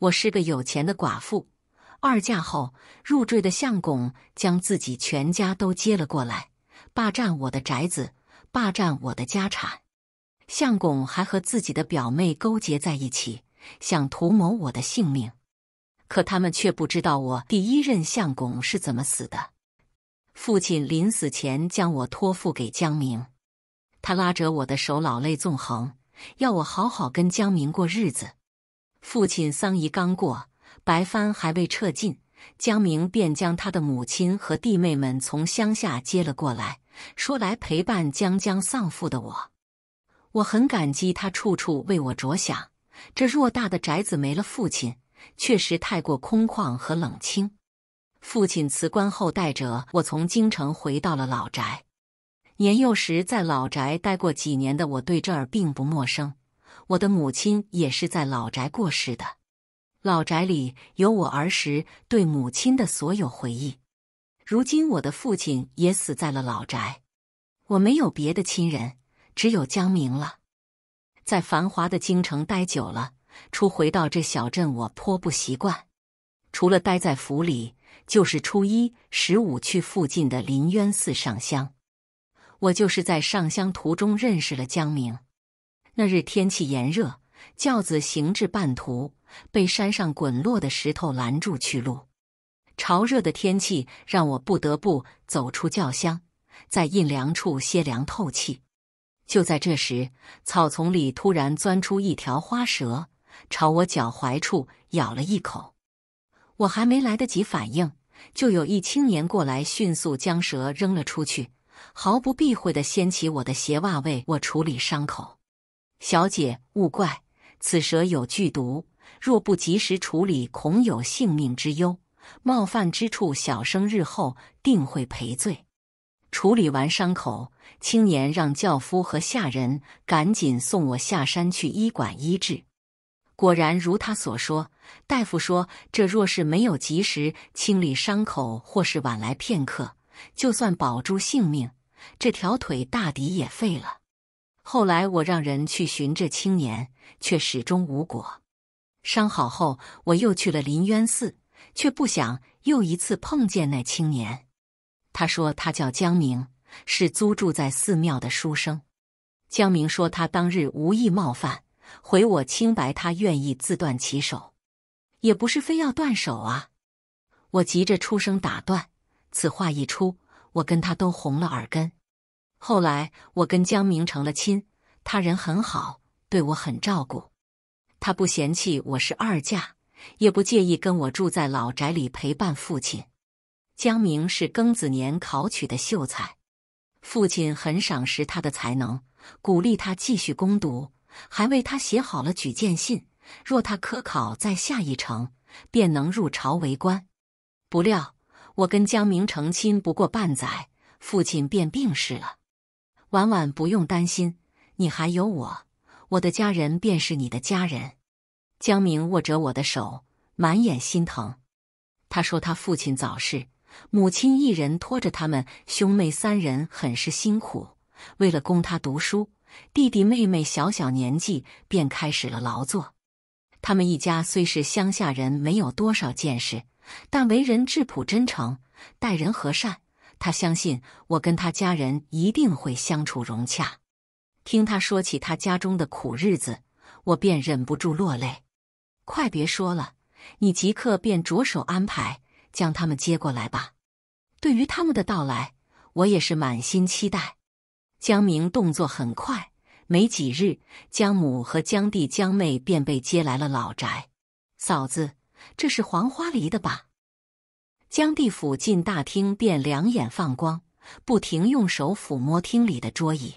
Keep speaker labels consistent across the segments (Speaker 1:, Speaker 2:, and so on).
Speaker 1: 我是个有钱的寡妇，二嫁后入赘的相公将自己全家都接了过来，霸占我的宅子，霸占我的家产。相公还和自己的表妹勾结在一起，想图谋我的性命。可他们却不知道我第一任相公是怎么死的。父亲临死前将我托付给江明，他拉着我的手，老泪纵横，要我好好跟江明过日子。父亲丧仪刚过，白帆还未撤进，江明便将他的母亲和弟妹们从乡下接了过来，说来陪伴将将丧父的我。我很感激他处处为我着想。这偌大的宅子没了父亲，确实太过空旷和冷清。父亲辞官后带着我从京城回到了老宅。年幼时在老宅待过几年的我，对这儿并不陌生。我的母亲也是在老宅过世的，老宅里有我儿时对母亲的所有回忆。如今我的父亲也死在了老宅，我没有别的亲人，只有江明了。在繁华的京城待久了，初回到这小镇，我颇不习惯。除了待在府里，就是初一、十五去附近的林渊寺上香。我就是在上香途中认识了江明。那日天气炎热，轿子行至半途，被山上滚落的石头拦住去路。潮热的天气让我不得不走出轿厢，在阴凉处歇凉透气。就在这时，草丛里突然钻出一条花蛇，朝我脚踝处咬了一口。我还没来得及反应，就有一青年过来，迅速将蛇扔了出去，毫不避讳地掀起我的鞋袜为我处理伤口。小姐勿怪，此蛇有剧毒，若不及时处理，恐有性命之忧。冒犯之处，小生日后定会赔罪。处理完伤口，青年让轿夫和下人赶紧送我下山去医馆医治。果然如他所说，大夫说这若是没有及时清理伤口，或是晚来片刻，就算保住性命，这条腿大抵也废了。后来我让人去寻这青年，却始终无果。伤好后，我又去了林渊寺，却不想又一次碰见那青年。他说他叫江明，是租住在寺庙的书生。江明说他当日无意冒犯，毁我清白，他愿意自断其手，也不是非要断手啊。我急着出声打断，此话一出，我跟他都红了耳根。后来我跟江明成了亲，他人很好，对我很照顾。他不嫌弃我是二嫁，也不介意跟我住在老宅里陪伴父亲。江明是庚子年考取的秀才，父亲很赏识他的才能，鼓励他继续攻读，还为他写好了举荐信。若他科考在下一城，便能入朝为官。不料我跟江明成亲不过半载，父亲便病逝了。婉婉不用担心，你还有我，我的家人便是你的家人。江明握着我的手，满眼心疼。他说他父亲早逝，母亲一人拖着他们兄妹三人，很是辛苦。为了供他读书，弟弟妹妹小小年纪便开始了劳作。他们一家虽是乡下人，没有多少见识，但为人质朴真诚，待人和善。他相信我跟他家人一定会相处融洽。听他说起他家中的苦日子，我便忍不住落泪。快别说了，你即刻便着手安排，将他们接过来吧。对于他们的到来，我也是满心期待。江明动作很快，没几日，江母和江弟江妹便被接来了老宅。嫂子，这是黄花梨的吧？江地府进大厅便两眼放光，不停用手抚摸厅里的桌椅。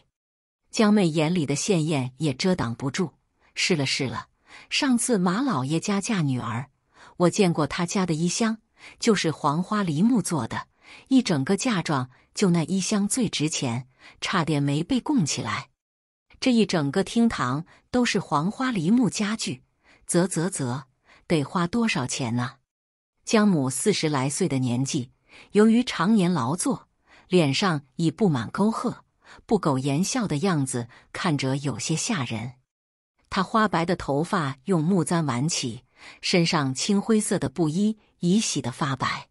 Speaker 1: 江妹眼里的羡艳也遮挡不住，试了试了。上次马老爷家嫁女儿，我见过他家的衣箱，就是黄花梨木做的。一整个嫁妆就那衣箱最值钱，差点没被供起来。这一整个厅堂都是黄花梨木家具，啧啧啧，得花多少钱呢？江母四十来岁的年纪，由于常年劳作，脸上已布满沟壑，不苟言笑的样子看着有些吓人。她花白的头发用木簪挽起，身上青灰色的布衣已洗得发白。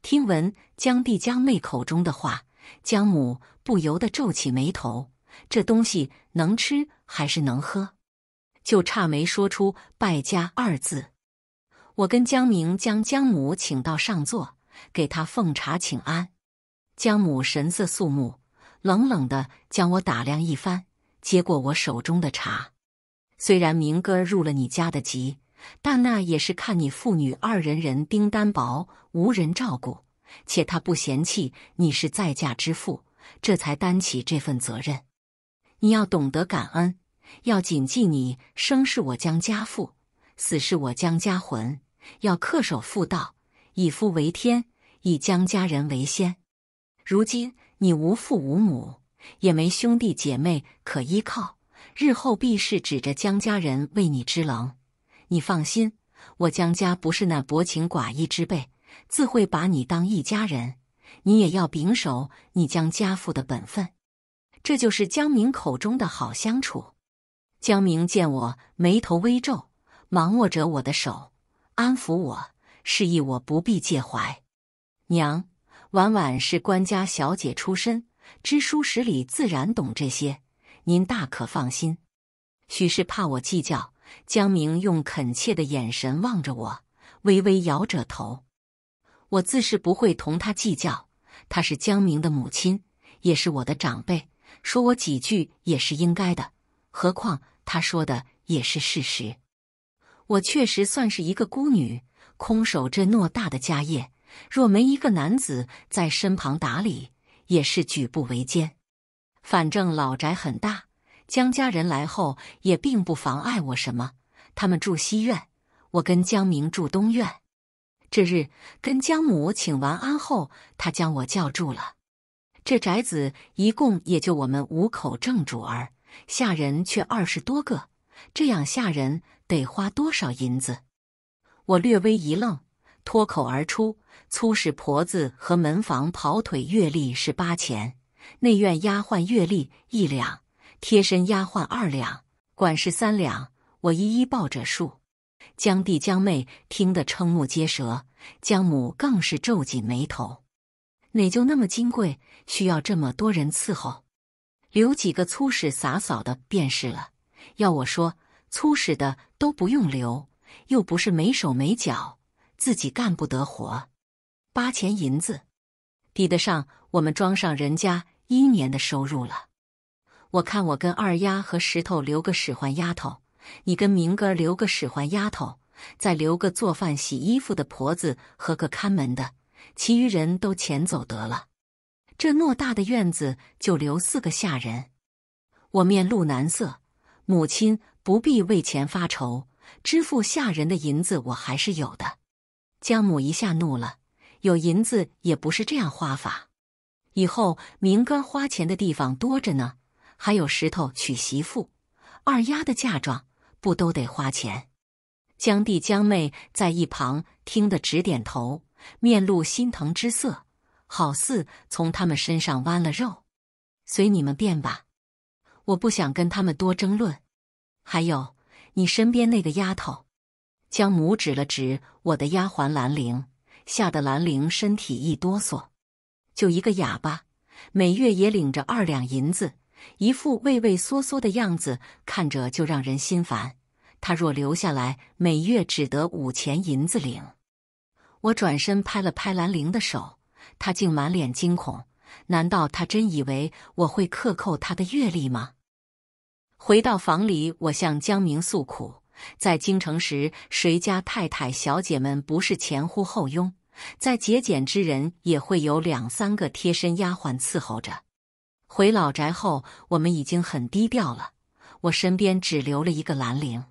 Speaker 1: 听闻江弟江妹口中的话，江母不由得皱起眉头：这东西能吃还是能喝？就差没说出“败家”二字。我跟江明将江母请到上座，给他奉茶请安。江母神色肃穆，冷冷地将我打量一番，接过我手中的茶。虽然明哥入了你家的籍，但那也是看你父女二人人丁单薄，无人照顾，且他不嫌弃你是在嫁之妇，这才担起这份责任。你要懂得感恩，要谨记你生是我江家父，死是我江家魂。要恪守妇道，以夫为天，以江家人为先。如今你无父无母，也没兄弟姐妹可依靠，日后必是指着江家人为你支棱。你放心，我江家不是那薄情寡义之辈，自会把你当一家人。你也要秉守你江家父的本分。这就是江明口中的好相处。江明见我眉头微皱，忙握着我的手。安抚我，示意我不必介怀。娘，婉婉是官家小姐出身，知书识礼，自然懂这些。您大可放心。许是怕我计较，江明用恳切的眼神望着我，微微摇着头。我自是不会同他计较。他是江明的母亲，也是我的长辈，说我几句也是应该的。何况他说的也是事实。我确实算是一个孤女，空守这偌大的家业，若没一个男子在身旁打理，也是举步维艰。反正老宅很大，江家人来后也并不妨碍我什么。他们住西院，我跟江明住东院。这日跟江母请完安后，他将我叫住了。这宅子一共也就我们五口正主儿，下人却二十多个，这样下人。得花多少银子？我略微一愣，脱口而出：“粗使婆子和门房跑腿月例是八钱，内院丫鬟月例一两，贴身丫鬟二两，管事三两。”我一一报着数，江弟江妹听得瞠目结舌，江母更是皱紧眉头：“哪就那么金贵，需要这么多人伺候？留几个粗使洒扫的便是了。要我说。”粗使的都不用留，又不是没手没脚，自己干不得活。八钱银子抵得上我们庄上人家一年的收入了。我看我跟二丫和石头留个使唤丫头，你跟明哥留个使唤丫头，再留个做饭洗衣服的婆子和个看门的，其余人都遣走得了。这偌大的院子就留四个下人。我面露难色，母亲。不必为钱发愁，支付下人的银子我还是有的。江母一下怒了，有银子也不是这样花法。以后明哥花钱的地方多着呢，还有石头娶媳妇，二丫的嫁妆，不都得花钱？江弟江妹在一旁听得直点头，面露心疼之色，好似从他们身上剜了肉。随你们便吧，我不想跟他们多争论。还有，你身边那个丫头，江母指了指我的丫鬟兰陵，吓得兰陵身体一哆嗦。就一个哑巴，每月也领着二两银子，一副畏畏缩缩的样子，看着就让人心烦。他若留下来，每月只得五钱银子领。我转身拍了拍兰陵的手，他竟满脸惊恐。难道他真以为我会克扣他的月例吗？回到房里，我向江明诉苦。在京城时，谁家太太、小姐们不是前呼后拥？再节俭之人，也会有两三个贴身丫鬟伺候着。回老宅后，我们已经很低调了。我身边只留了一个兰陵。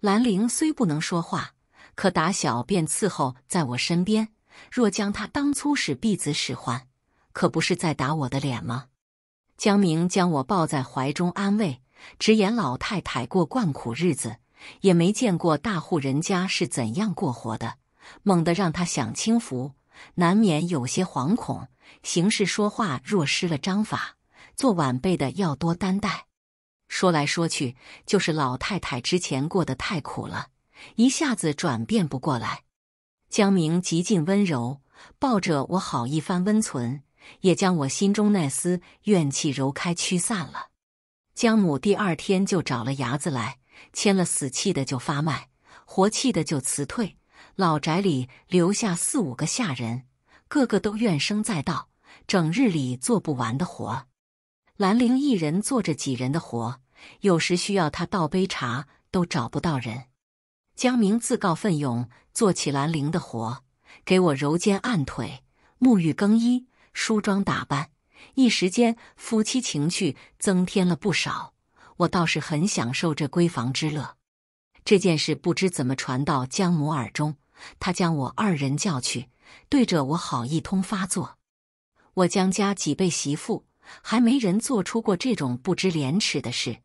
Speaker 1: 兰陵虽不能说话，可打小便伺候在我身边。若将他当粗使婢子使唤，可不是在打我的脸吗？江明将我抱在怀中安慰。直言老太太过惯苦日子，也没见过大户人家是怎样过活的。猛地让她享清福，难免有些惶恐。行事说话若失了章法，做晚辈的要多担待。说来说去，就是老太太之前过得太苦了，一下子转变不过来。江明极尽温柔，抱着我好一番温存，也将我心中那丝怨气揉开驱散了。江母第二天就找了伢子来，签了死气的就发卖，活气的就辞退。老宅里留下四五个下人，个个都怨声载道，整日里做不完的活。兰陵一人做着几人的活，有时需要他倒杯茶都找不到人。江明自告奋勇做起兰陵的活，给我揉肩按腿、沐浴更衣、梳妆打扮。一时间，夫妻情趣增添了不少。我倒是很享受这闺房之乐。这件事不知怎么传到江母耳中，她将我二人叫去，对着我好一通发作。我江家几辈媳妇，还没人做出过这种不知廉耻的事。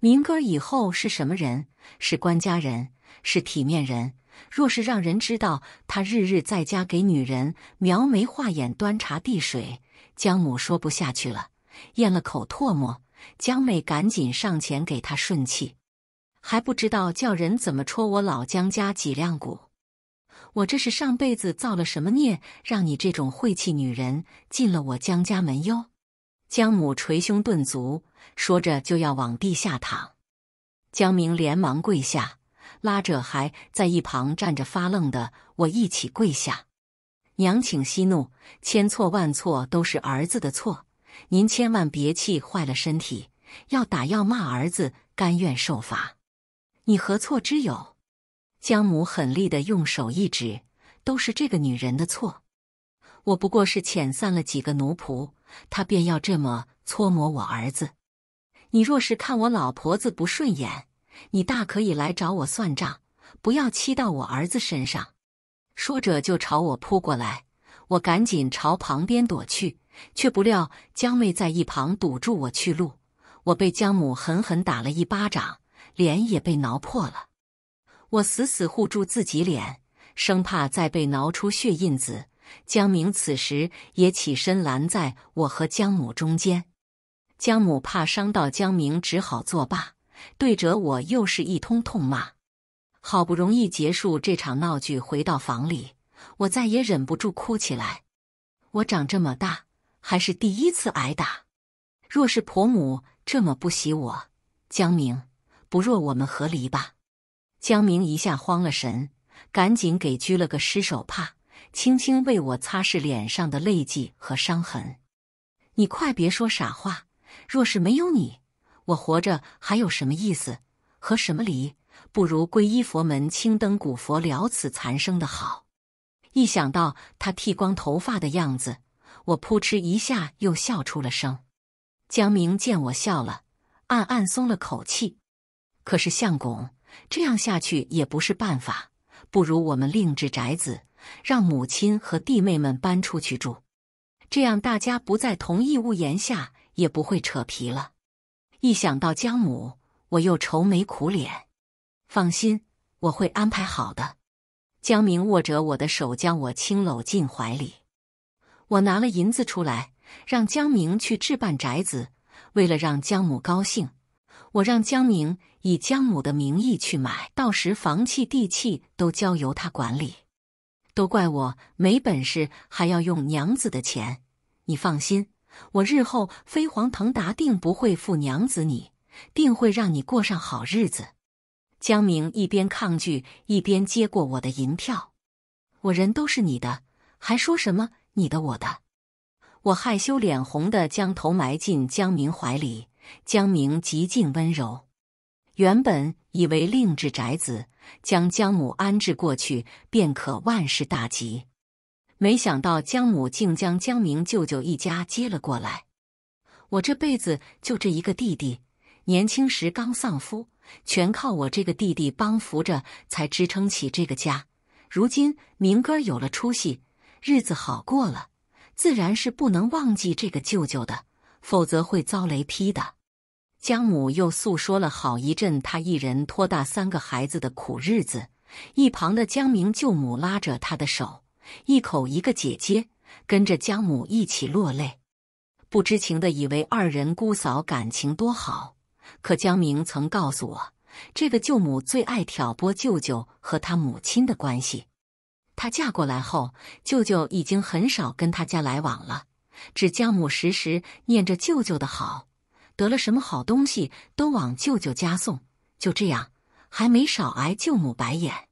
Speaker 1: 明哥以后是什么人？是官家人，是体面人。若是让人知道他日日在家给女人描眉画眼、端茶递水，江母说不下去了，咽了口唾沫。江美赶紧上前给她顺气，还不知道叫人怎么戳我老江家脊梁骨。我这是上辈子造了什么孽，让你这种晦气女人进了我江家门哟？江母捶胸顿足，说着就要往地下躺。江明连忙跪下，拉着还在一旁站着发愣的我一起跪下。娘，请息怒，千错万错都是儿子的错，您千万别气坏了身体。要打要骂，儿子甘愿受罚。你何错之有？江母狠厉的用手一指：“都是这个女人的错。我不过是遣散了几个奴仆，她便要这么搓磨我儿子。你若是看我老婆子不顺眼，你大可以来找我算账，不要欺到我儿子身上。”说着就朝我扑过来，我赶紧朝旁边躲去，却不料江妹在一旁堵住我去路。我被江母狠狠打了一巴掌，脸也被挠破了。我死死护住自己脸，生怕再被挠出血印子。江明此时也起身拦在我和江母中间，江母怕伤到江明，只好作罢，对着我又是一通痛骂。好不容易结束这场闹剧，回到房里，我再也忍不住哭起来。我长这么大，还是第一次挨打。若是婆母这么不喜我，江明，不若我们和离吧。江明一下慌了神，赶紧给鞠了个湿手帕，轻轻为我擦拭脸上的泪迹和伤痕。你快别说傻话，若是没有你，我活着还有什么意思？和什么离？不如皈依佛门，青灯古佛了此残生的好。一想到他剃光头发的样子，我扑哧一下又笑出了声。江明见我笑了，暗暗松了口气。可是相公，这样下去也不是办法。不如我们另置宅子，让母亲和弟妹们搬出去住，这样大家不在同一屋檐下，也不会扯皮了。一想到江母，我又愁眉苦脸。放心，我会安排好的。江明握着我的手，将我轻搂进怀里。我拿了银子出来，让江明去置办宅子。为了让江母高兴，我让江明以江母的名义去买，到时房契、地契都交由他管理。都怪我没本事，还要用娘子的钱。你放心，我日后飞黄腾达，定不会负娘子。你定会让你过上好日子。江明一边抗拒，一边接过我的银票。我人都是你的，还说什么你的我的？我害羞脸红的将头埋进江明怀里。江明极尽温柔。原本以为另置宅子，将江母安置过去便可万事大吉，没想到江母竟将江明舅舅一家接了过来。我这辈子就这一个弟弟，年轻时刚丧夫。全靠我这个弟弟帮扶着，才支撑起这个家。如今明哥有了出息，日子好过了，自然是不能忘记这个舅舅的，否则会遭雷劈的。江母又诉说了好一阵他一人拖大三个孩子的苦日子，一旁的江明舅母拉着他的手，一口一个姐姐，跟着江母一起落泪。不知情的以为二人姑嫂感情多好。可江明曾告诉我，这个舅母最爱挑拨舅舅和他母亲的关系。她嫁过来后，舅舅已经很少跟他家来往了，只江母时时念着舅舅的好，得了什么好东西都往舅舅家送。就这样，还没少挨舅母白眼。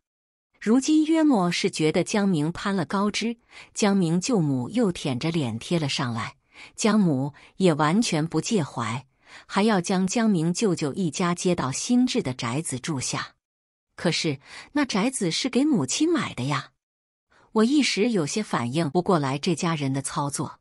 Speaker 1: 如今约莫是觉得江明攀了高枝，江明舅母又舔着脸贴了上来，江母也完全不介怀。还要将江明舅舅一家接到新置的宅子住下，可是那宅子是给母亲买的呀。我一时有些反应不过来这家人的操作。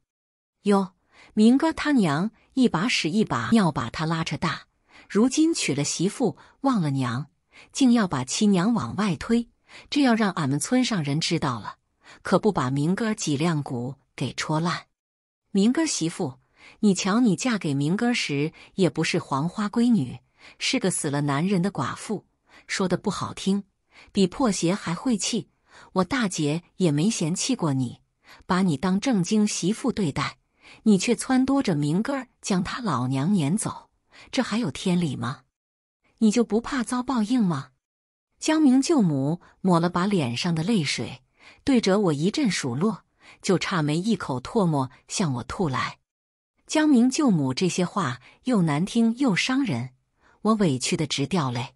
Speaker 1: 哟，明哥他娘一把屎一把尿把他拉扯大，如今娶了媳妇忘了娘，竟要把亲娘往外推，这要让俺们村上人知道了，可不把明哥脊梁骨给戳烂。明哥媳妇。你瞧，你嫁给明哥时也不是黄花闺女，是个死了男人的寡妇。说的不好听，比破鞋还晦气。我大姐也没嫌弃过你，把你当正经媳妇对待，你却撺掇着明哥将他老娘撵走，这还有天理吗？你就不怕遭报应吗？江明舅母抹了把脸上的泪水，对着我一阵数落，就差没一口唾沫向我吐来。江明舅母，这些话又难听又伤人，我委屈的直掉泪。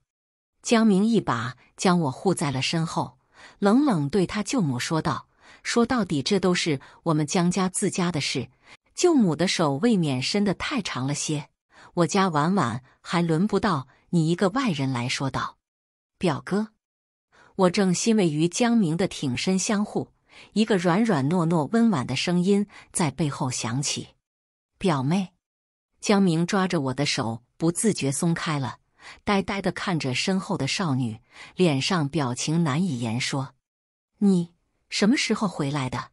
Speaker 1: 江明一把将我护在了身后，冷冷对他舅母说道：“说到底，这都是我们江家自家的事，舅母的手未免伸得太长了些。我家婉婉还轮不到你一个外人来说道。”表哥，我正欣慰于江明的挺身相护，一个软软糯糯、温婉的声音在背后响起。表妹，江明抓着我的手不自觉松开了，呆呆的看着身后的少女，脸上表情难以言说。你什么时候回来的？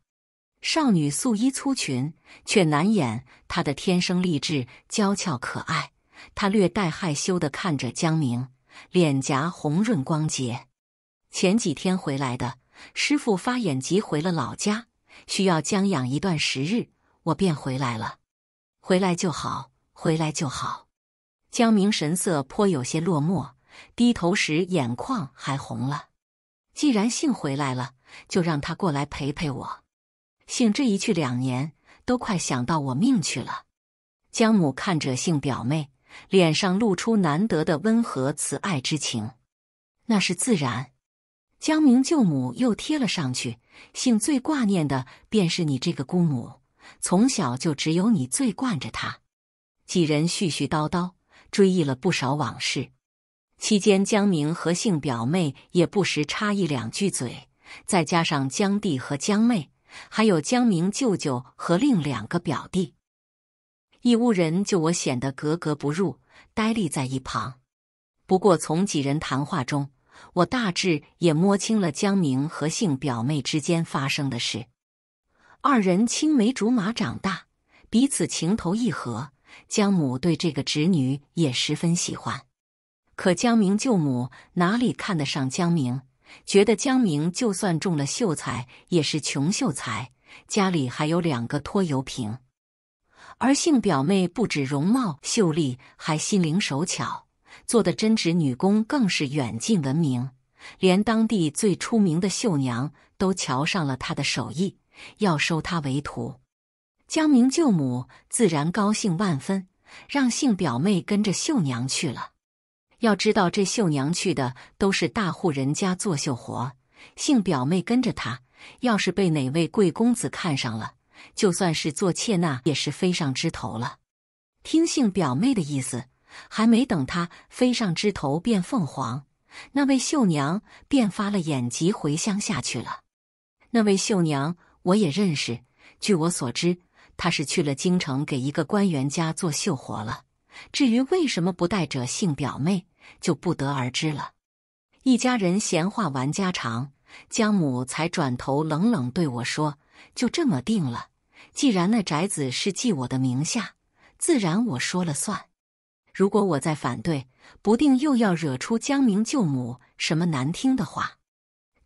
Speaker 1: 少女素衣粗裙，却难掩她的天生丽质，娇俏可爱。她略带害羞的看着江明，脸颊红润光洁。前几天回来的，师傅发眼疾，回了老家，需要将养一段时日，我便回来了。回来就好，回来就好。江明神色颇有些落寞，低头时眼眶还红了。既然杏回来了，就让他过来陪陪我。杏这一去两年，都快想到我命去了。江母看着杏表妹，脸上露出难得的温和慈爱之情。那是自然。江明舅母又贴了上去。性最挂念的便是你这个姑母。从小就只有你最惯着他，几人絮絮叨叨，追忆了不少往事。期间，江明和姓表妹也不时插一两句嘴，再加上江弟和江妹，还有江明舅舅和另两个表弟，一屋人就我显得格格不入，呆立在一旁。不过，从几人谈话中，我大致也摸清了江明和姓表妹之间发生的事。二人青梅竹马长大，彼此情投意合。江母对这个侄女也十分喜欢，可江明舅母哪里看得上江明？觉得江明就算中了秀才，也是穷秀才，家里还有两个拖油瓶。而姓表妹不止容貌秀丽，还心灵手巧，做的针织女工更是远近闻名，连当地最出名的绣娘都瞧上了她的手艺。要收他为徒，江明舅母自然高兴万分，让姓表妹跟着秀娘去了。要知道，这秀娘去的都是大户人家做绣活，姓表妹跟着她，要是被哪位贵公子看上了，就算是做妾那也是飞上枝头了。听姓表妹的意思，还没等她飞上枝头变凤凰，那位秀娘便发了眼疾，回乡下去了。那位秀娘。我也认识，据我所知，他是去了京城给一个官员家做绣活了。至于为什么不带者姓表妹，就不得而知了。一家人闲话完家常，江母才转头冷冷对我说：“就这么定了。既然那宅子是记我的名下，自然我说了算。如果我再反对，不定又要惹出江明舅母什么难听的话。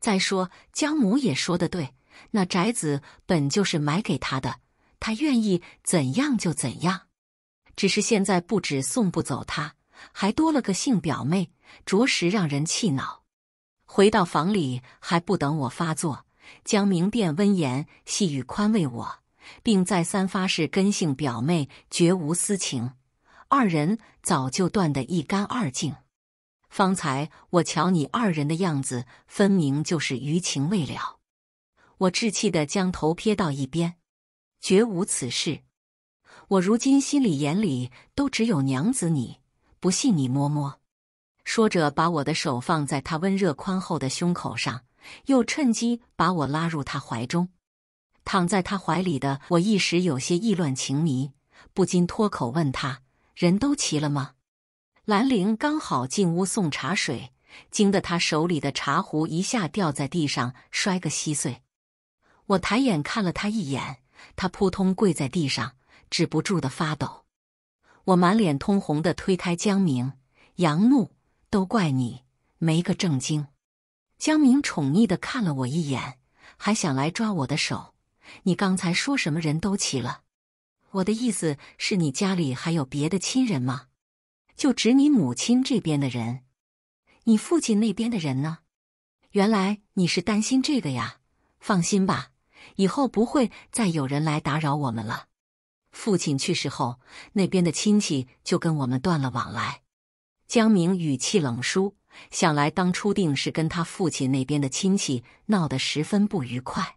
Speaker 1: 再说，江母也说的对。”那宅子本就是买给他的，他愿意怎样就怎样。只是现在不止送不走他，还多了个性表妹，着实让人气恼。回到房里，还不等我发作，江明便温言细语宽慰我，并再三发誓跟性表妹绝无私情，二人早就断得一干二净。方才我瞧你二人的样子，分明就是余情未了。我稚气的将头撇到一边，绝无此事。我如今心里眼里都只有娘子你，不信你摸摸。说着，把我的手放在他温热宽厚的胸口上，又趁机把我拉入他怀中。躺在他怀里的我一时有些意乱情迷，不禁脱口问他：“人都齐了吗？”兰陵刚好进屋送茶水，惊得他手里的茶壶一下掉在地上，摔个稀碎。我抬眼看了他一眼，他扑通跪在地上，止不住的发抖。我满脸通红的推开江明，杨怒：“都怪你，没个正经。”江明宠溺的看了我一眼，还想来抓我的手。你刚才说什么人都齐了？我的意思是你家里还有别的亲人吗？就指你母亲这边的人。你父亲那边的人呢？原来你是担心这个呀？放心吧。以后不会再有人来打扰我们了。父亲去世后，那边的亲戚就跟我们断了往来。江明语气冷疏，想来当初定是跟他父亲那边的亲戚闹得十分不愉快。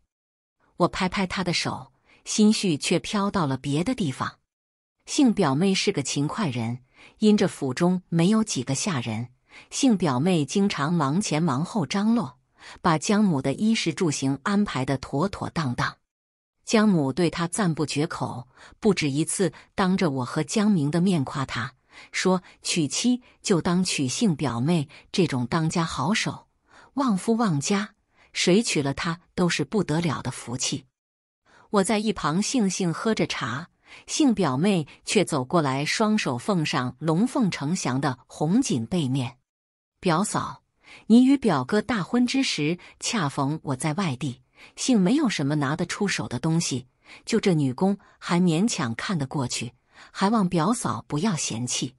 Speaker 1: 我拍拍他的手，心绪却飘到了别的地方。幸表妹是个勤快人，因这府中没有几个下人，幸表妹经常忙前忙后张罗。把江母的衣食住行安排得妥妥当当，江母对他赞不绝口，不止一次当着我和江明的面夸他，说娶妻就当娶姓表妹这种当家好手，旺夫旺家，谁娶了她都是不得了的福气。我在一旁悻悻喝着茶，杏表妹却走过来，双手奉上龙凤呈祥的红锦被面，表嫂。你与表哥大婚之时，恰逢我在外地，幸没有什么拿得出手的东西，就这女工还勉强看得过去，还望表嫂不要嫌弃。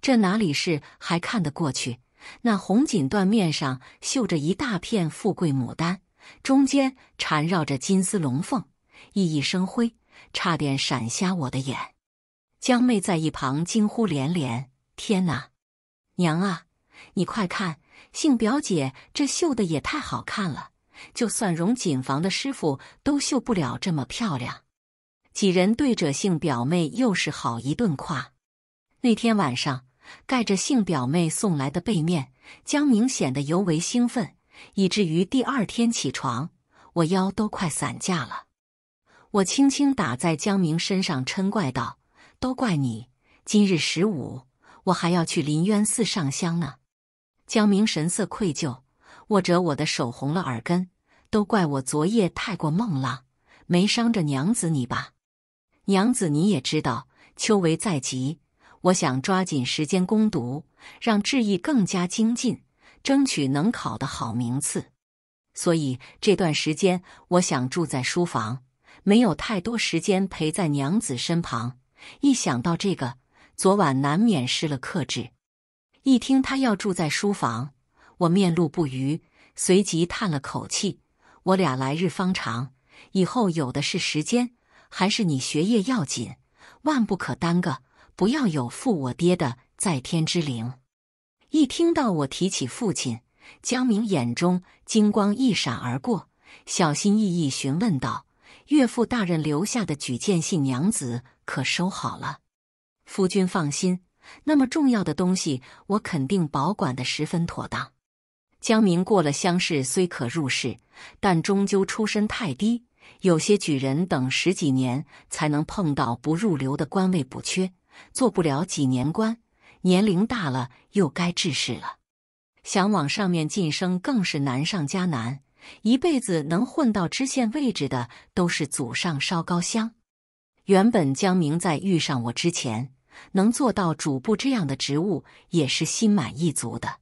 Speaker 1: 这哪里是还看得过去？那红锦缎面上绣着一大片富贵牡丹，中间缠绕着金丝龙凤，熠熠生辉，差点闪瞎我的眼。江妹在一旁惊呼连连：“天哪，娘啊，你快看！”姓表姐，这绣的也太好看了，就算荣锦坊的师傅都绣不了这么漂亮。几人对着姓表妹又是好一顿夸。那天晚上盖着姓表妹送来的被面，江明显得尤为兴奋，以至于第二天起床，我腰都快散架了。我轻轻打在江明身上，嗔怪道：“都怪你，今日十五，我还要去临渊寺上香呢。”江明神色愧疚，握着我的手红了耳根。都怪我昨夜太过梦浪，没伤着娘子你吧？娘子你也知道，秋闱在即，我想抓紧时间攻读，让志意更加精进，争取能考得好名次。所以这段时间，我想住在书房，没有太多时间陪在娘子身旁。一想到这个，昨晚难免失了克制。一听他要住在书房，我面露不愉，随即叹了口气。我俩来日方长，以后有的是时间，还是你学业要紧，万不可耽搁，不要有负我爹的在天之灵。一听到我提起父亲，江明眼中金光一闪而过，小心翼翼询问道：“岳父大人留下的举荐信，娘子可收好了？”夫君放心。那么重要的东西，我肯定保管的十分妥当。江明过了乡试虽可入仕，但终究出身太低，有些举人等十几年才能碰到不入流的官位补缺，做不了几年官，年龄大了又该致仕了。想往上面晋升更是难上加难，一辈子能混到知县位置的都是祖上烧高香。原本江明在遇上我之前。能做到主簿这样的职务也是心满意足的，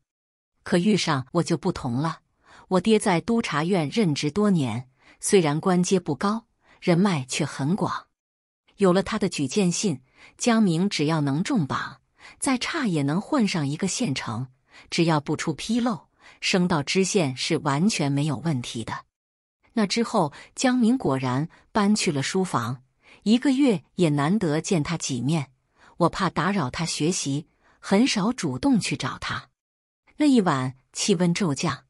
Speaker 1: 可遇上我就不同了。我爹在督察院任职多年，虽然官阶不高，人脉却很广。有了他的举荐信，江明只要能中榜，再差也能混上一个县城。只要不出纰漏，升到知县是完全没有问题的。那之后，江明果然搬去了书房，一个月也难得见他几面。我怕打扰他学习，很少主动去找他。那一晚气温骤降，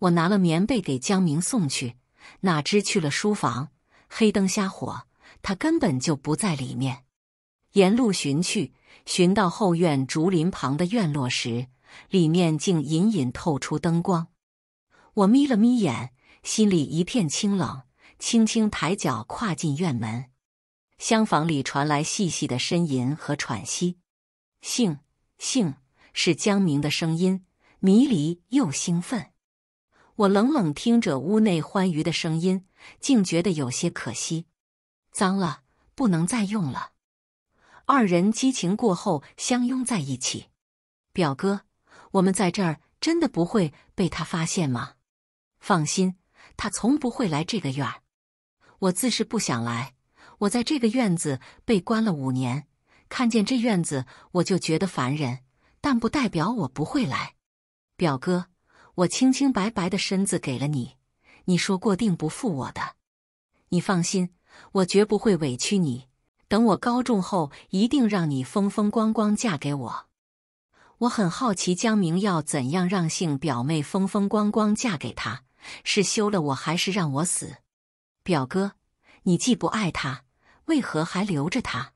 Speaker 1: 我拿了棉被给江明送去，哪知去了书房，黑灯瞎火，他根本就不在里面。沿路寻去，寻到后院竹林旁的院落时，里面竟隐隐透出灯光。我眯了眯眼，心里一片清冷，轻轻抬脚跨进院门。厢房里传来细细的呻吟和喘息，姓姓是江明的声音，迷离又兴奋。我冷冷听着屋内欢愉的声音，竟觉得有些可惜。脏了，不能再用了。二人激情过后相拥在一起。表哥，我们在这儿真的不会被他发现吗？放心，他从不会来这个院儿。我自是不想来。我在这个院子被关了五年，看见这院子我就觉得烦人，但不代表我不会来。表哥，我清清白白的身子给了你，你说过定不负我的，你放心，我绝不会委屈你。等我高中后，一定让你风风光光嫁给我。我很好奇，江明要怎样让性表妹风风光光嫁给他？是休了我还是让我死？表哥，你既不爱她。为何还留着他？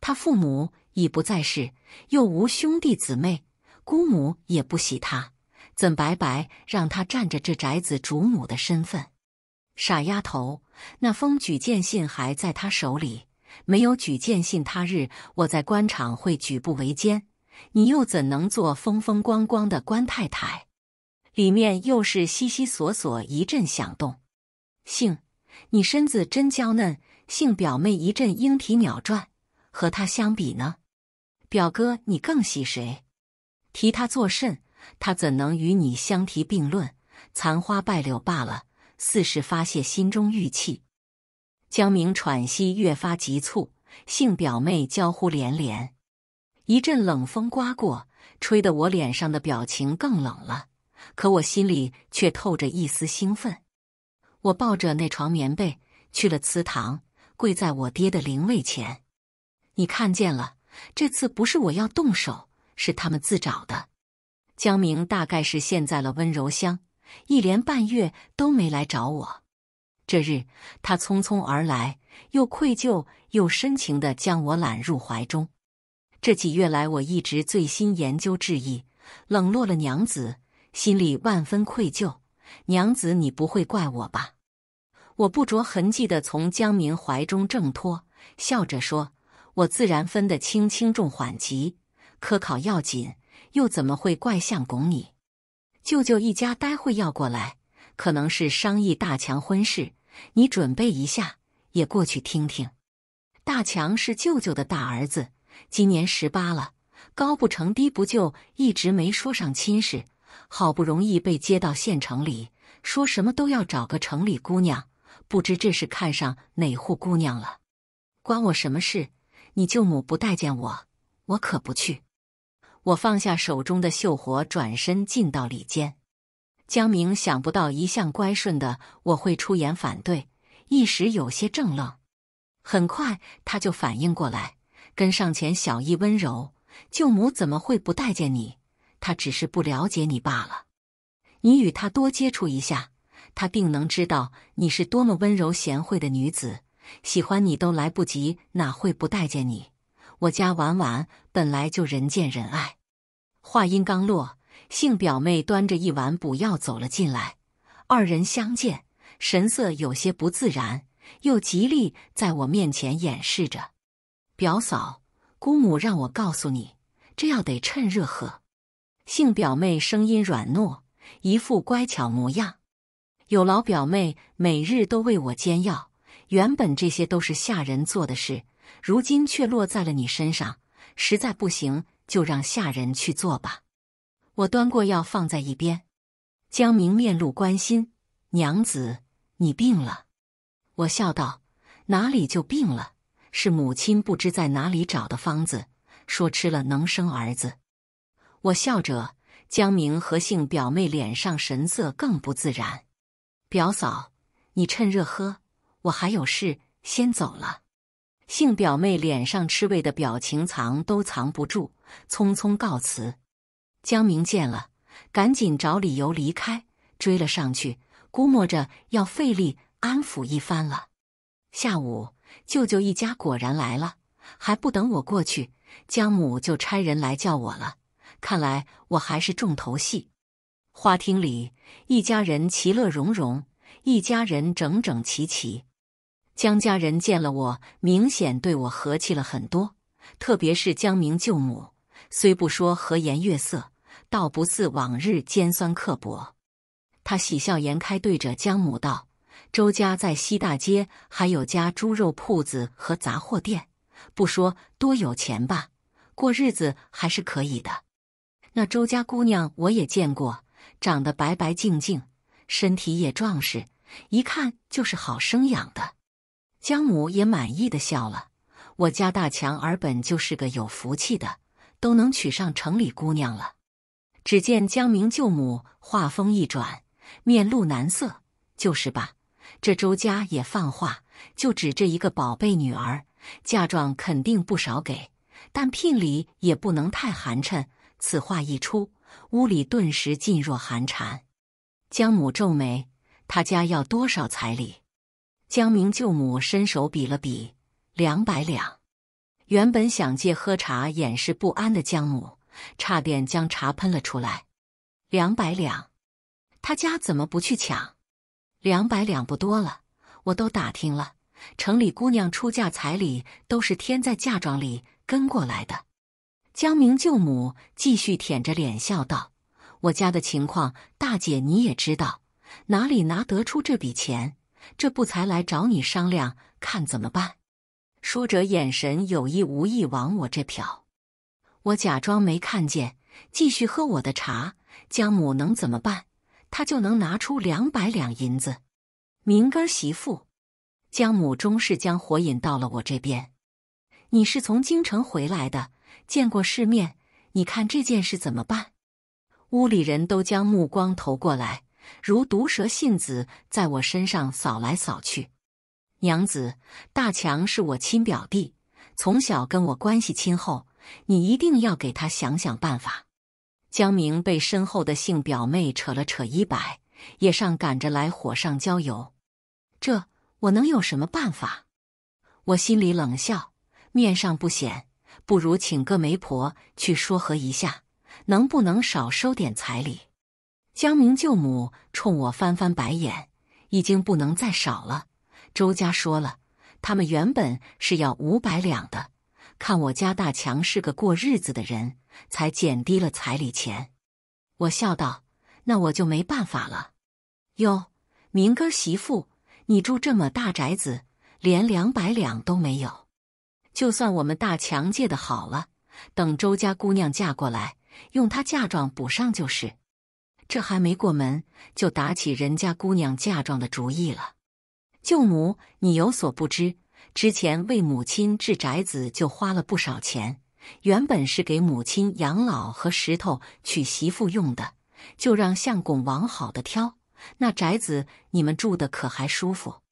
Speaker 1: 他父母已不在世，又无兄弟姊妹，姑母也不喜他，怎白白让他占着这宅子主母的身份？傻丫头，那封举荐信还在他手里。没有举荐信，他日我在官场会举步维艰，你又怎能做风风光光的官太太？里面又是悉悉索索一阵响动。杏，你身子真娇嫩。幸表妹一阵莺啼鸟啭，和他相比呢？表哥，你更喜谁？提他作甚？他怎能与你相提并论？残花败柳罢了，似是发泄心中郁气。江明喘息越发急促，幸表妹娇呼连连。一阵冷风刮过，吹得我脸上的表情更冷了，可我心里却透着一丝兴奋。我抱着那床棉被去了祠堂。跪在我爹的灵位前，你看见了。这次不是我要动手，是他们自找的。江明大概是陷在了温柔乡，一连半月都没来找我。这日他匆匆而来，又愧疚又深情的将我揽入怀中。这几月来我一直醉心研究治意，冷落了娘子，心里万分愧疚。娘子，你不会怪我吧？我不着痕迹的从江明怀中挣脱，笑着说：“我自然分得清轻重缓急，科考要紧，又怎么会怪相公你？舅舅一家待会要过来，可能是商议大强婚事，你准备一下，也过去听听。大强是舅舅的大儿子，今年十八了，高不成低不就，一直没说上亲事，好不容易被接到县城里，说什么都要找个城里姑娘。”不知这是看上哪户姑娘了，关我什么事？你舅母不待见我，我可不去。我放下手中的绣活，转身进到里间。江明想不到一向乖顺的我会出言反对，一时有些怔愣。很快他就反应过来，跟上前小意温柔：“舅母怎么会不待见你？她只是不了解你罢了。你与她多接触一下。”他定能知道你是多么温柔贤惠的女子，喜欢你都来不及，哪会不待见你？我家婉婉本来就人见人爱。话音刚落，杏表妹端着一碗补药走了进来，二人相见，神色有些不自然，又极力在我面前掩饰着。表嫂，姑母让我告诉你，这药得趁热喝。杏表妹声音软糯，一副乖巧模样。有老表妹每日都为我煎药，原本这些都是下人做的事，如今却落在了你身上，实在不行就让下人去做吧。我端过药放在一边，江明面露关心：“娘子，你病了？”我笑道：“哪里就病了？是母亲不知在哪里找的方子，说吃了能生儿子。”我笑着，江明和姓表妹脸上神色更不自然。表嫂，你趁热喝，我还有事先走了。姓表妹脸上吃味的表情藏都藏不住，匆匆告辞。江明见了，赶紧找理由离开，追了上去，估摸着要费力安抚一番了。下午，舅舅一家果然来了，还不等我过去，江母就差人来叫我了。看来我还是重头戏。花厅里，一家人其乐融融，一家人整整齐齐。江家人见了我，明显对我和气了很多。特别是江明舅母，虽不说和颜悦色，倒不似往日尖酸刻薄。他喜笑颜开，对着江母道：“周家在西大街还有家猪肉铺子和杂货店，不说多有钱吧，过日子还是可以的。那周家姑娘，我也见过。”长得白白净净，身体也壮实，一看就是好生养的。江母也满意的笑了。我家大强儿本就是个有福气的，都能娶上城里姑娘了。只见江明舅母话锋一转，面露难色：“就是吧，这周家也放话，就指这一个宝贝女儿，嫁妆肯定不少给，但聘礼也不能太寒碜。”此话一出。屋里顿时噤若寒蝉。江母皱眉：“他家要多少彩礼？”江明舅母伸手比了比：“两百两。”原本想借喝茶掩饰不安的江母，差点将茶喷了出来。“两百两？他家怎么不去抢？”“两百两不多了，我都打听了，城里姑娘出嫁彩礼都是添在嫁妆里跟过来的。”江明舅母继续舔着脸笑道：“我家的情况，大姐你也知道，哪里拿得出这笔钱？这不才来找你商量，看怎么办。”说着，眼神有意无意往我这瞟。我假装没看见，继续喝我的茶。江母能怎么办？他就能拿出两百两银子。明根儿媳妇，江母终是将火引到了我这边。你是从京城回来的？见过世面，你看这件事怎么办？屋里人都将目光投过来，如毒蛇信子在我身上扫来扫去。娘子，大强是我亲表弟，从小跟我关系亲厚，你一定要给他想想办法。江明被身后的姓表妹扯了扯衣摆，也上赶着来火上浇油。这我能有什么办法？我心里冷笑，面上不显。不如请个媒婆去说和一下，能不能少收点彩礼？江明舅母冲我翻翻白眼，已经不能再少了。周家说了，他们原本是要五百两的，看我家大强是个过日子的人，才减低了彩礼钱。我笑道：“那我就没办法了。”哟，明哥媳妇，你住这么大宅子，连两百两都没有。就算我们大强借的好了，等周家姑娘嫁过来，用她嫁妆补上就是。这还没过门，就打起人家姑娘嫁妆的主意了。舅母，你有所不知，之前为母亲置宅子就花了不少钱，原本是给母亲养老和石头娶媳妇用的，就让相公往好的挑。那宅子你们住的可还舒服？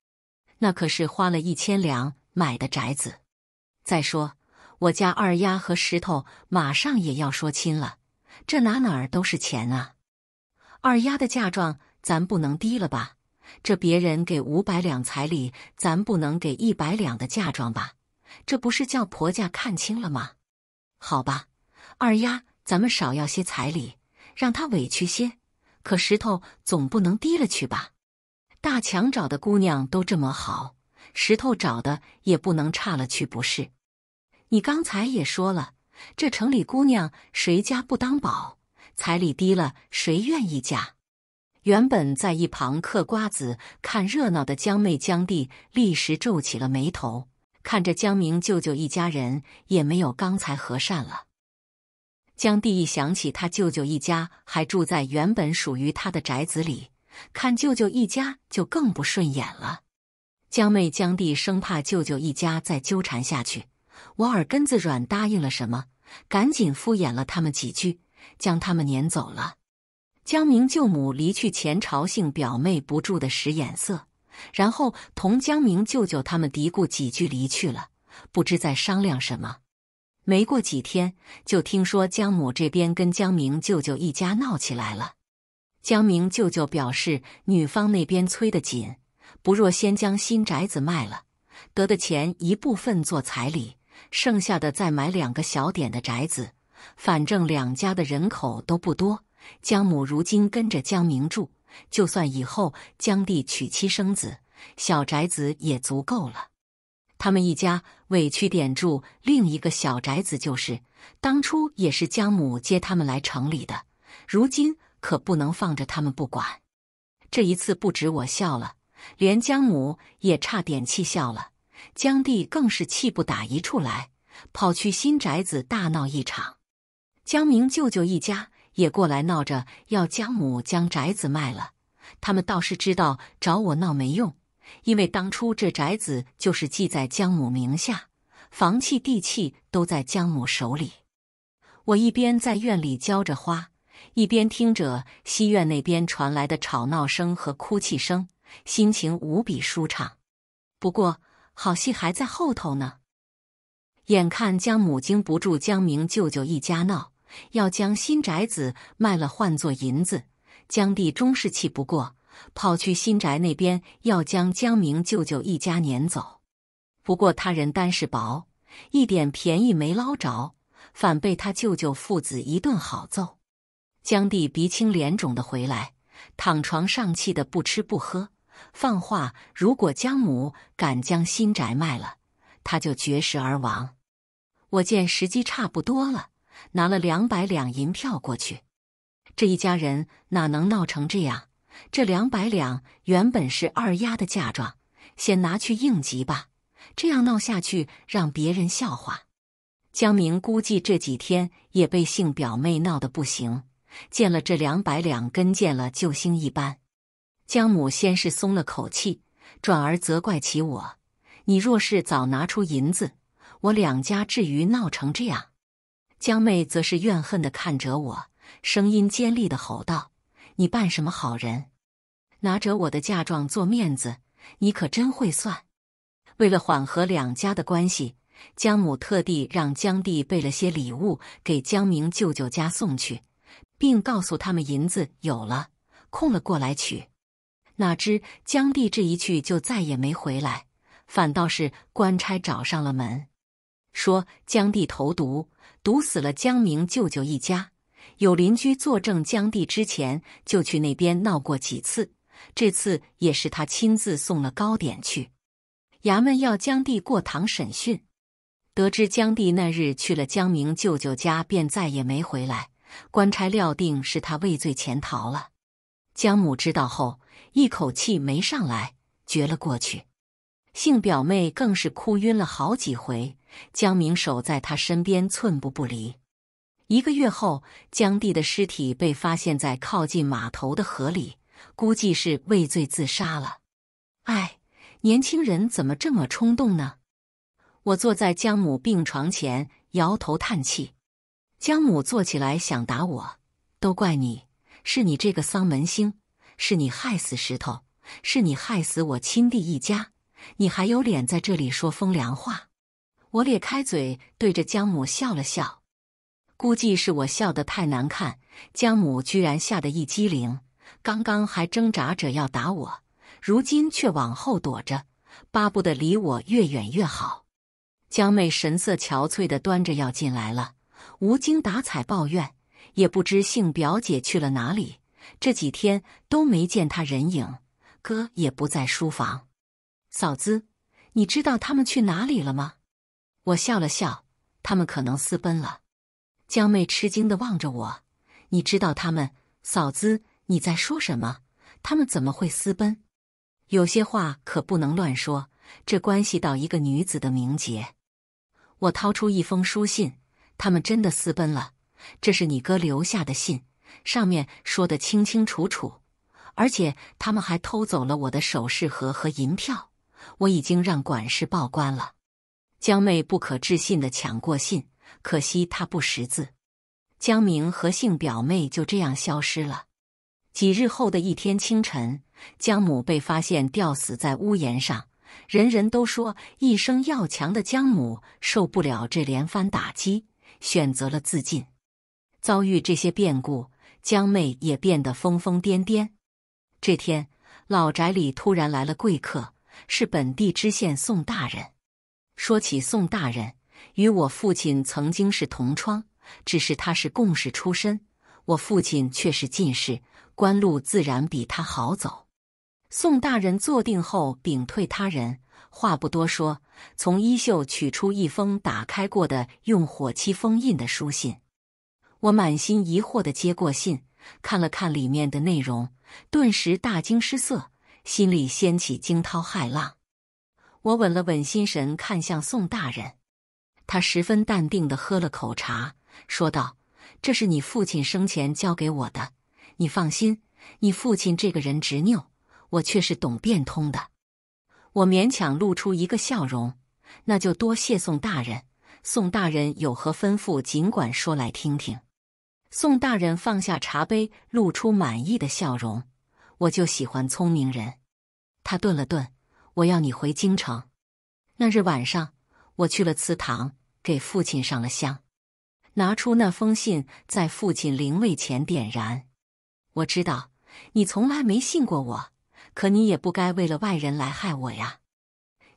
Speaker 1: 那可是花了一千两买的宅子。再说，我家二丫和石头马上也要说亲了，这哪哪儿都是钱啊！二丫的嫁妆咱不能低了吧？这别人给五百两彩礼，咱不能给一百两的嫁妆吧？这不是叫婆家看清了吗？好吧，二丫，咱们少要些彩礼，让她委屈些。可石头总不能低了去吧？大强找的姑娘都这么好。石头找的也不能差了去，不是？你刚才也说了，这城里姑娘谁家不当宝？彩礼低了，谁愿意嫁？原本在一旁嗑瓜子看热闹的江妹、江弟立时皱起了眉头，看着江明舅舅一家人也没有刚才和善了。江弟一想起他舅舅一家还住在原本属于他的宅子里，看舅舅一家就更不顺眼了。江妹、江弟生怕舅舅一家再纠缠下去，我耳根子软，答应了什么，赶紧敷衍了他们几句，将他们撵走了。江明舅母离去前，朝姓表妹不住的使眼色，然后同江明舅舅他们嘀咕几句，离去了，不知在商量什么。没过几天，就听说江母这边跟江明舅舅一家闹起来了。江明舅舅表示，女方那边催得紧。不若先将新宅子卖了，得的钱一部分做彩礼，剩下的再买两个小点的宅子。反正两家的人口都不多，江母如今跟着江明住，就算以后江弟娶妻生子，小宅子也足够了。他们一家委屈点住另一个小宅子，就是当初也是江母接他们来城里的，如今可不能放着他们不管。这一次不止我笑了。连江母也差点气笑了，江弟更是气不打一处来，跑去新宅子大闹一场。江明舅舅一家也过来闹着，要江母将宅子卖了。他们倒是知道找我闹没用，因为当初这宅子就是记在江母名下，房契、地契都在江母手里。我一边在院里浇着花，一边听着西院那边传来的吵闹声和哭泣声。心情无比舒畅，不过好戏还在后头呢。眼看江母经不住江明舅舅一家闹，要将新宅子卖了换作银子，江弟终是气不过，跑去新宅那边要将江明舅舅一家撵走。不过他人单是薄，一点便宜没捞着，反被他舅舅父子一顿好揍。江弟鼻青脸肿的回来，躺床上气的不吃不喝。放话，如果江母敢将新宅卖了，他就绝食而亡。我见时机差不多了，拿了两百两银票过去。这一家人哪能闹成这样？这两百两原本是二丫的嫁妆，先拿去应急吧。这样闹下去，让别人笑话。江明估计这几天也被姓表妹闹得不行，见了这两百两，跟见了救星一般。江母先是松了口气，转而责怪起我：“你若是早拿出银子，我两家至于闹成这样。”江妹则是怨恨的看着我，声音尖利的吼道：“你扮什么好人？拿着我的嫁妆做面子，你可真会算！”为了缓和两家的关系，江母特地让江弟备了些礼物给江明舅舅家送去，并告诉他们银子有了，空了过来取。哪知江帝这一去就再也没回来，反倒是官差找上了门，说江帝投毒毒死了江明舅舅一家，有邻居作证，江帝之前就去那边闹过几次，这次也是他亲自送了糕点去，衙门要江帝过堂审讯，得知江帝那日去了江明舅舅家便再也没回来，官差料定是他畏罪潜逃了，江母知道后。一口气没上来，绝了过去。幸表妹更是哭晕了好几回。江明守在她身边寸步不离。一个月后，江弟的尸体被发现在靠近码头的河里，估计是畏罪自杀了。哎，年轻人怎么这么冲动呢？我坐在江母病床前摇头叹气。江母坐起来想打我，都怪你，是你这个丧门星。是你害死石头，是你害死我亲弟一家，你还有脸在这里说风凉话？我咧开嘴对着江母笑了笑，估计是我笑得太难看，江母居然吓得一激灵，刚刚还挣扎着要打我，如今却往后躲着，巴不得离我越远越好。江妹神色憔悴地端着药进来了，无精打采抱怨，也不知性表姐去了哪里。这几天都没见他人影，哥也不在书房。嫂子，你知道他们去哪里了吗？我笑了笑，他们可能私奔了。江妹吃惊的望着我，你知道他们？嫂子，你在说什么？他们怎么会私奔？有些话可不能乱说，这关系到一个女子的名节。我掏出一封书信，他们真的私奔了。这是你哥留下的信。上面说的清清楚楚，而且他们还偷走了我的首饰盒和银票。我已经让管事报官了。江妹不可置信地抢过信，可惜她不识字。江明和姓表妹就这样消失了。几日后的一天清晨，江母被发现吊死在屋檐上。人人都说，一生要强的江母受不了这连番打击，选择了自尽。遭遇这些变故。江妹也变得疯疯癫癫。这天，老宅里突然来了贵客，是本地知县宋大人。说起宋大人，与我父亲曾经是同窗，只是他是贡士出身，我父亲却是进士，官路自然比他好走。宋大人坐定后，屏退他人，话不多说，从衣袖取出一封打开过的、用火漆封印的书信。我满心疑惑地接过信，看了看里面的内容，顿时大惊失色，心里掀起惊涛骇浪。我稳了稳心神，看向宋大人，他十分淡定地喝了口茶，说道：“这是你父亲生前交给我的，你放心，你父亲这个人执拗，我却是懂变通的。”我勉强露出一个笑容：“那就多谢宋大人，宋大人有何吩咐，尽管说来听听。”宋大人放下茶杯，露出满意的笑容。我就喜欢聪明人。他顿了顿，我要你回京城。那日晚上，我去了祠堂，给父亲上了香，拿出那封信，在父亲灵位前点燃。我知道你从来没信过我，可你也不该为了外人来害我呀！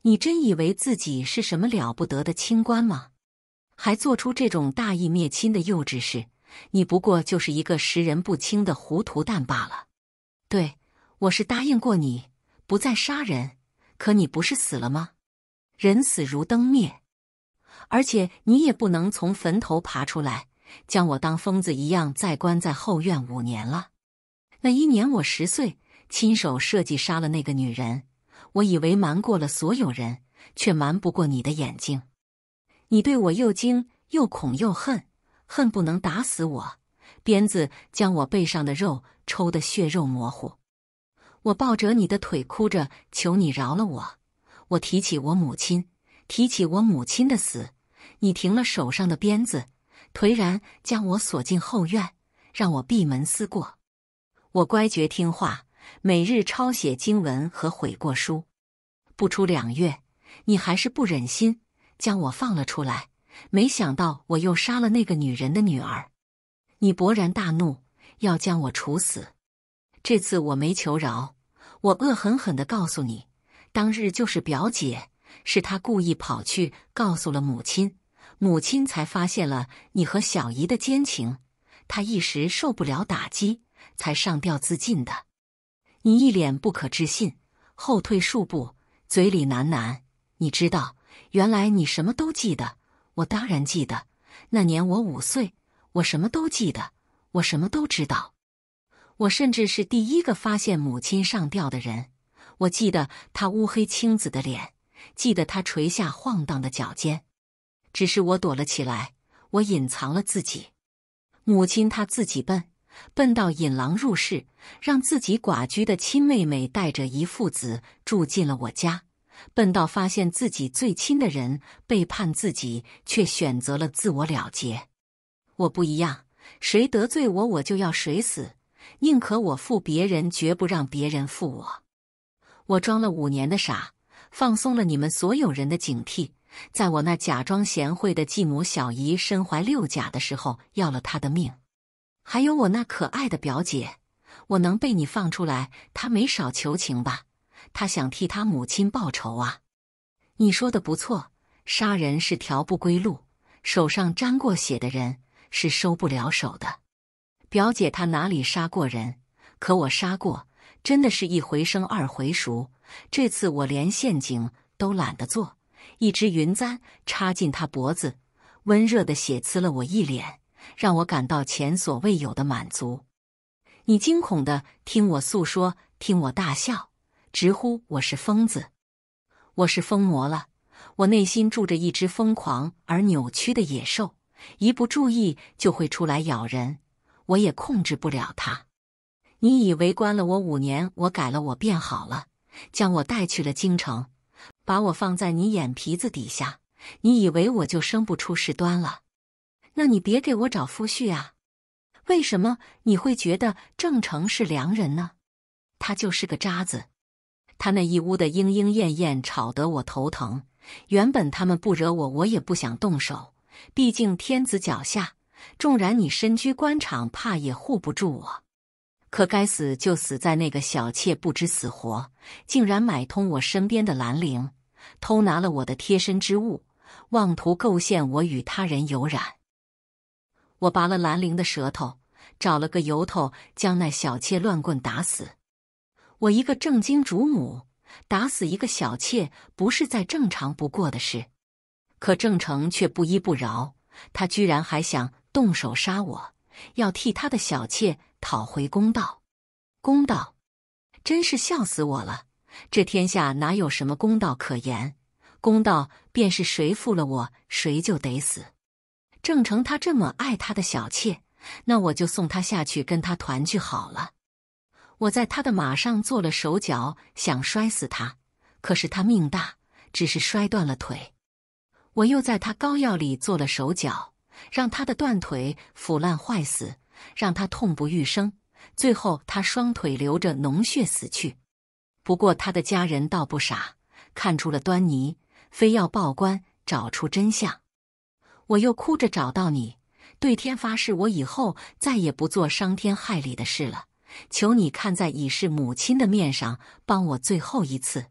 Speaker 1: 你真以为自己是什么了不得的清官吗？还做出这种大义灭亲的幼稚事！你不过就是一个识人不清的糊涂蛋罢了。对，我是答应过你不再杀人，可你不是死了吗？人死如灯灭，而且你也不能从坟头爬出来，将我当疯子一样再关在后院五年了。那一年我十岁，亲手设计杀了那个女人，我以为瞒过了所有人，却瞒不过你的眼睛。你对我又惊又恐又恨。恨不能打死我，鞭子将我背上的肉抽得血肉模糊。我抱着你的腿哭着求你饶了我。我提起我母亲，提起我母亲的死，你停了手上的鞭子，颓然将我锁进后院，让我闭门思过。我乖觉听话，每日抄写经文和悔过书。不出两月，你还是不忍心将我放了出来。没想到我又杀了那个女人的女儿，你勃然大怒，要将我处死。这次我没求饶，我恶狠狠地告诉你，当日就是表姐，是她故意跑去告诉了母亲，母亲才发现了你和小姨的奸情。她一时受不了打击，才上吊自尽的。你一脸不可置信，后退数步，嘴里喃喃：“你知道，原来你什么都记得。”我当然记得，那年我五岁，我什么都记得，我什么都知道。我甚至是第一个发现母亲上吊的人。我记得她乌黑青紫的脸，记得她垂下晃荡的脚尖。只是我躲了起来，我隐藏了自己。母亲她自己笨，笨到引狼入室，让自己寡居的亲妹妹带着一父子住进了我家。笨到发现自己最亲的人背叛自己，却选择了自我了结。我不一样，谁得罪我，我就要谁死。宁可我负别人，绝不让别人负我。我装了五年的傻，放松了你们所有人的警惕。在我那假装贤惠的继母小姨身怀六甲的时候，要了她的命。还有我那可爱的表姐，我能被你放出来，她没少求情吧？他想替他母亲报仇啊！你说的不错，杀人是条不归路，手上沾过血的人是收不了手的。表姐，她哪里杀过人？可我杀过，真的是一回生二回熟。这次我连陷阱都懒得做，一只云簪插进他脖子，温热的血滋了我一脸，让我感到前所未有的满足。你惊恐的听我诉说，听我大笑。直呼我是疯子，我是疯魔了。我内心住着一只疯狂而扭曲的野兽，一不注意就会出来咬人。我也控制不了它。你以为关了我五年，我改了，我变好了，将我带去了京城，把我放在你眼皮子底下，你以为我就生不出事端了？那你别给我找夫婿啊！为什么你会觉得郑成是良人呢？他就是个渣子。他那一屋的莺莺燕燕吵得我头疼。原本他们不惹我，我也不想动手。毕竟天子脚下，纵然你身居官场，怕也护不住我。可该死就死在那个小妾不知死活，竟然买通我身边的兰陵，偷拿了我的贴身之物，妄图构陷我与他人有染。我拔了兰陵的舌头，找了个由头，将那小妾乱棍打死。我一个正经主母，打死一个小妾，不是再正常不过的事。可郑成却不依不饶，他居然还想动手杀我，要替他的小妾讨回公道。公道，真是笑死我了！这天下哪有什么公道可言？公道便是谁负了我，谁就得死。郑成他这么爱他的小妾，那我就送他下去跟他团聚好了。我在他的马上做了手脚，想摔死他，可是他命大，只是摔断了腿。我又在他膏药里做了手脚，让他的断腿腐烂坏死，让他痛不欲生。最后他双腿流着脓血死去。不过他的家人倒不傻，看出了端倪，非要报官找出真相。我又哭着找到你，对天发誓，我以后再也不做伤天害理的事了。求你看在已是母亲的面上，帮我最后一次。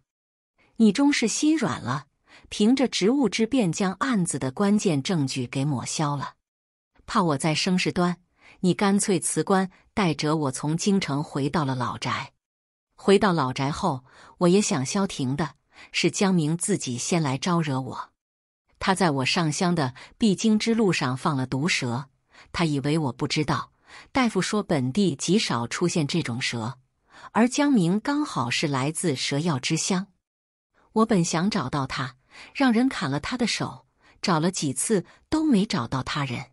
Speaker 1: 你终是心软了，凭着职务之便将案子的关键证据给抹消了，怕我在生事端，你干脆辞官，带着我从京城回到了老宅。回到老宅后，我也想消停的，是江明自己先来招惹我。他在我上香的必经之路上放了毒蛇，他以为我不知道。大夫说，本地极少出现这种蛇，而江明刚好是来自蛇药之乡。我本想找到他，让人砍了他的手，找了几次都没找到他人。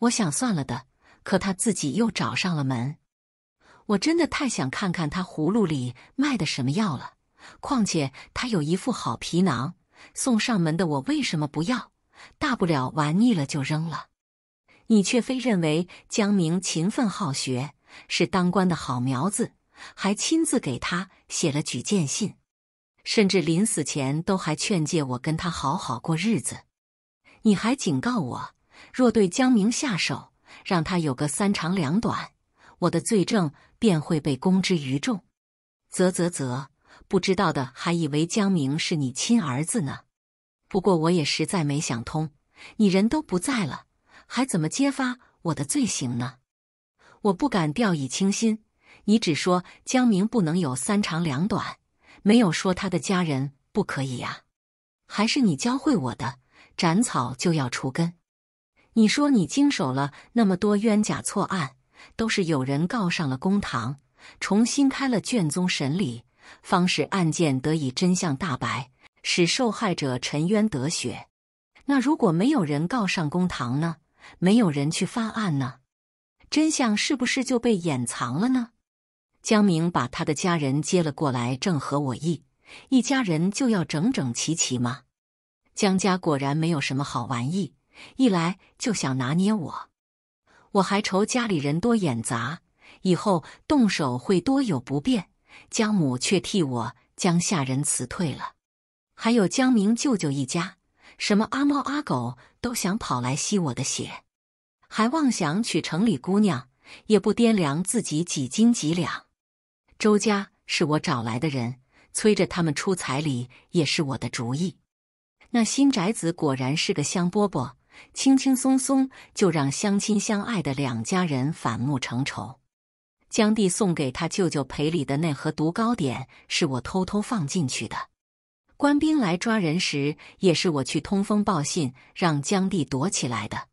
Speaker 1: 我想算了的，可他自己又找上了门。我真的太想看看他葫芦里卖的什么药了。况且他有一副好皮囊，送上门的我为什么不要？大不了玩腻了就扔了。你却非认为江明勤奋好学是当官的好苗子，还亲自给他写了举荐信，甚至临死前都还劝诫我跟他好好过日子。你还警告我，若对江明下手，让他有个三长两短，我的罪证便会被公之于众。啧啧啧，不知道的还以为江明是你亲儿子呢。不过我也实在没想通，你人都不在了。还怎么揭发我的罪行呢？我不敢掉以轻心。你只说江明不能有三长两短，没有说他的家人不可以呀。还是你教会我的，斩草就要除根。你说你经手了那么多冤假错案，都是有人告上了公堂，重新开了卷宗审理，方使案件得以真相大白，使受害者沉冤得雪。那如果没有人告上公堂呢？没有人去发案呢，真相是不是就被掩藏了呢？江明把他的家人接了过来，正合我意。一家人就要整整齐齐吗？江家果然没有什么好玩意，一来就想拿捏我。我还愁家里人多眼杂，以后动手会多有不便。江母却替我将下人辞退了，还有江明舅舅一家。什么阿猫阿狗都想跑来吸我的血，还妄想娶城里姑娘，也不掂量自己几斤几两。周家是我找来的人，催着他们出彩礼也是我的主意。那新宅子果然是个香饽饽，轻轻松松就让相亲相爱的两家人反目成仇。江弟送给他舅舅赔礼的那盒毒糕点，是我偷偷放进去的。官兵来抓人时，也是我去通风报信，让江帝躲起来的。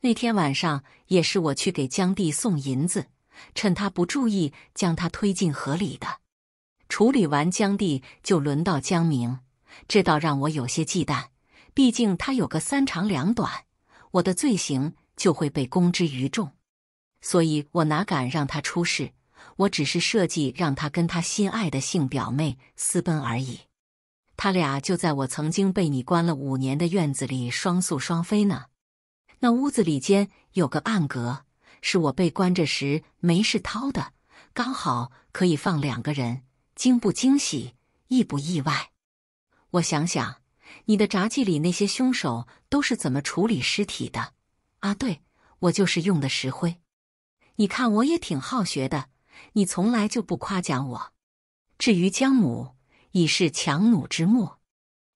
Speaker 1: 那天晚上，也是我去给江帝送银子，趁他不注意，将他推进河里的。处理完江帝，就轮到江明，这倒让我有些忌惮。毕竟他有个三长两短，我的罪行就会被公之于众。所以我哪敢让他出事？我只是设计让他跟他心爱的性表妹私奔而已。他俩就在我曾经被你关了五年的院子里双宿双飞呢。那屋子里间有个暗格，是我被关着时没事掏的，刚好可以放两个人。惊不惊喜？意不意外？我想想，你的杂记里那些凶手都是怎么处理尸体的？啊，对，我就是用的石灰。你看我也挺好学的，你从来就不夸奖我。至于江母。已是强弩之末，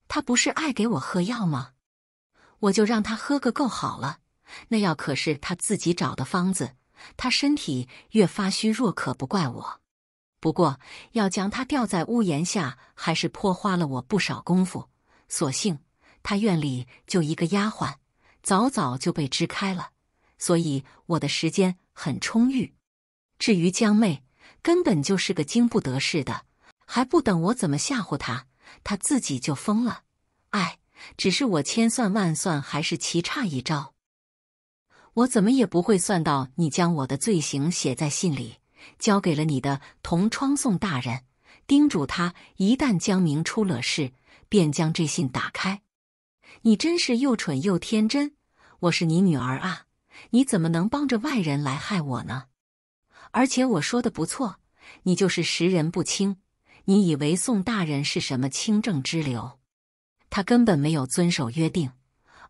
Speaker 1: 他不是爱给我喝药吗？我就让他喝个够好了。那药可是他自己找的方子，他身体越发虚弱，可不怪我。不过要将他吊在屋檐下，还是颇花了我不少功夫。所幸他院里就一个丫鬟，早早就被支开了，所以我的时间很充裕。至于江妹，根本就是个经不得事的。还不等我怎么吓唬他，他自己就疯了。哎，只是我千算万算，还是棋差一招。我怎么也不会算到你将我的罪行写在信里，交给了你的同窗宋大人，叮嘱他一旦江明出了事，便将这信打开。你真是又蠢又天真！我是你女儿啊，你怎么能帮着外人来害我呢？而且我说的不错，你就是识人不清。你以为宋大人是什么清正之流？他根本没有遵守约定，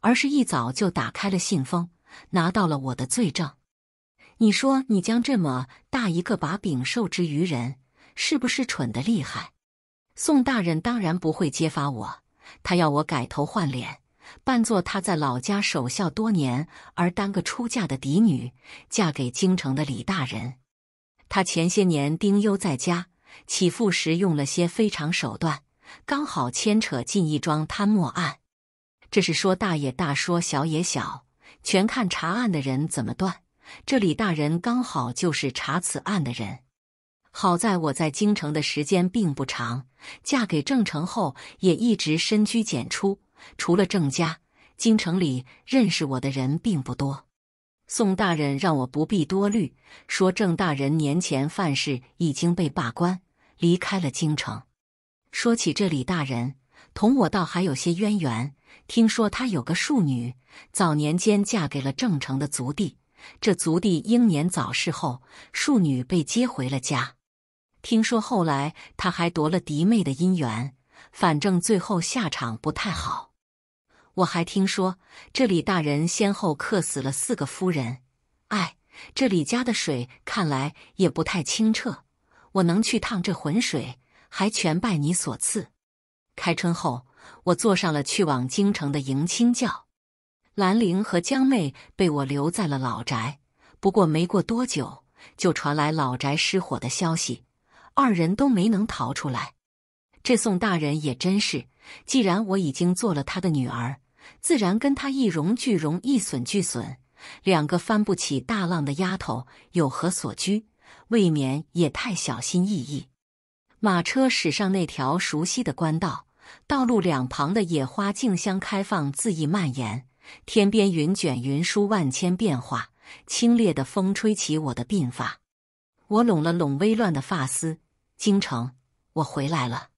Speaker 1: 而是一早就打开了信封，拿到了我的罪证。你说你将这么大一个把柄受之于人，是不是蠢得厉害？宋大人当然不会揭发我，他要我改头换脸，扮作他在老家守孝多年而当个出嫁的嫡女，嫁给京城的李大人。他前些年丁忧在家。起复时用了些非常手段，刚好牵扯进一桩贪墨案。这是说大也大，说小也小，全看查案的人怎么断。这李大人刚好就是查此案的人。好在我在京城的时间并不长，嫁给郑成后也一直深居简出，除了郑家，京城里认识我的人并不多。宋大人让我不必多虑，说郑大人年前犯事已经被罢官。离开了京城。说起这李大人，同我倒还有些渊源。听说他有个庶女，早年间嫁给了郑城的族弟。这族弟英年早逝后，庶女被接回了家。听说后来他还夺了嫡妹的姻缘，反正最后下场不太好。我还听说这李大人先后克死了四个夫人。哎，这李家的水看来也不太清澈。我能去趟这浑水，还全拜你所赐。开春后，我坐上了去往京城的迎亲轿，兰陵和江妹被我留在了老宅。不过没过多久，就传来老宅失火的消息，二人都没能逃出来。这宋大人也真是，既然我已经做了他的女儿，自然跟他一荣俱荣，一损俱损。两个翻不起大浪的丫头，有何所居？未免也太小心翼翼。马车驶上那条熟悉的官道，道路两旁的野花竞相开放，恣意蔓延。天边云卷云舒，万千变化。清冽的风吹起我的鬓发，我拢了拢微乱的发丝。京城，我回来了。